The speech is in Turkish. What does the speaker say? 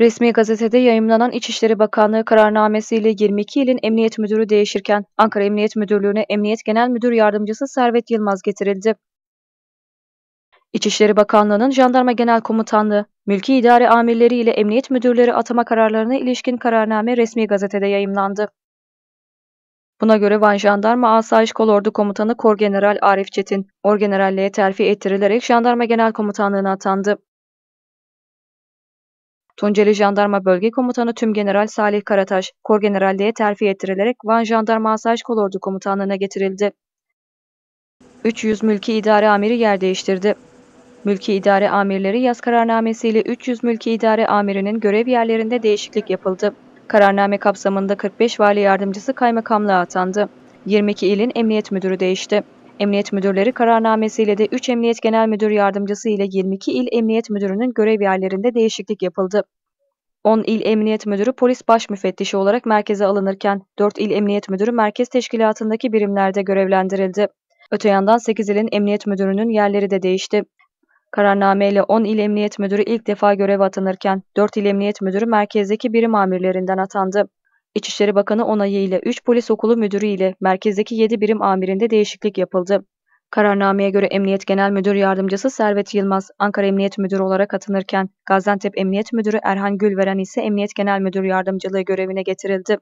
Resmi gazetede yayımlanan İçişleri Bakanlığı kararnamesiyle 22 ilin emniyet müdürü değişirken Ankara Emniyet Müdürlüğü'ne Emniyet Genel Müdür Yardımcısı Servet Yılmaz getirildi. İçişleri Bakanlığı'nın Jandarma Genel Komutanlığı, mülki İdare amirleri ile emniyet müdürleri atama kararlarına ilişkin kararname resmi gazetede yayımlandı. Buna göre Van Jandarma Asayiş Kolordu Komutanı Kor General Arif Çetin, Orgeneralliğe terfi ettirilerek Jandarma Genel Komutanlığı'na atandı. Tunceli Jandarma Bölge Komutanı Tümgeneral Salih Karataş, Kor Generalliğe terfi ettirilerek Van Jandarma Asayiş Kolordu Komutanlığı'na getirildi. 300 mülki İdare amiri yer değiştirdi. Mülki İdare amirleri yaz kararnamesiyle 300 mülki İdare amirinin görev yerlerinde değişiklik yapıldı. Kararname kapsamında 45 vali yardımcısı kaymakamlığa atandı. 22 ilin emniyet müdürü değişti. Emniyet müdürleri kararnamesiyle de 3 emniyet genel müdür yardımcısı ile 22 il emniyet müdürünün görev yerlerinde değişiklik yapıldı. 10 il emniyet müdürü polis baş müfettişi olarak merkeze alınırken 4 il emniyet müdürü merkez teşkilatındaki birimlerde görevlendirildi. Öte yandan 8 ilin emniyet müdürünün yerleri de değişti. Kararnameyle 10 il emniyet müdürü ilk defa görev atanırken 4 il emniyet müdürü merkezdeki birim amirlerinden atandı. İçişleri Bakanı onayı ile 3 polis okulu müdürü ile merkezdeki 7 birim amirinde değişiklik yapıldı. Kararnameye göre Emniyet Genel Müdür Yardımcısı Servet Yılmaz, Ankara Emniyet Müdürü olarak atanırken, Gaziantep Emniyet Müdürü Erhan Gülveren ise Emniyet Genel Müdür Yardımcılığı görevine getirildi.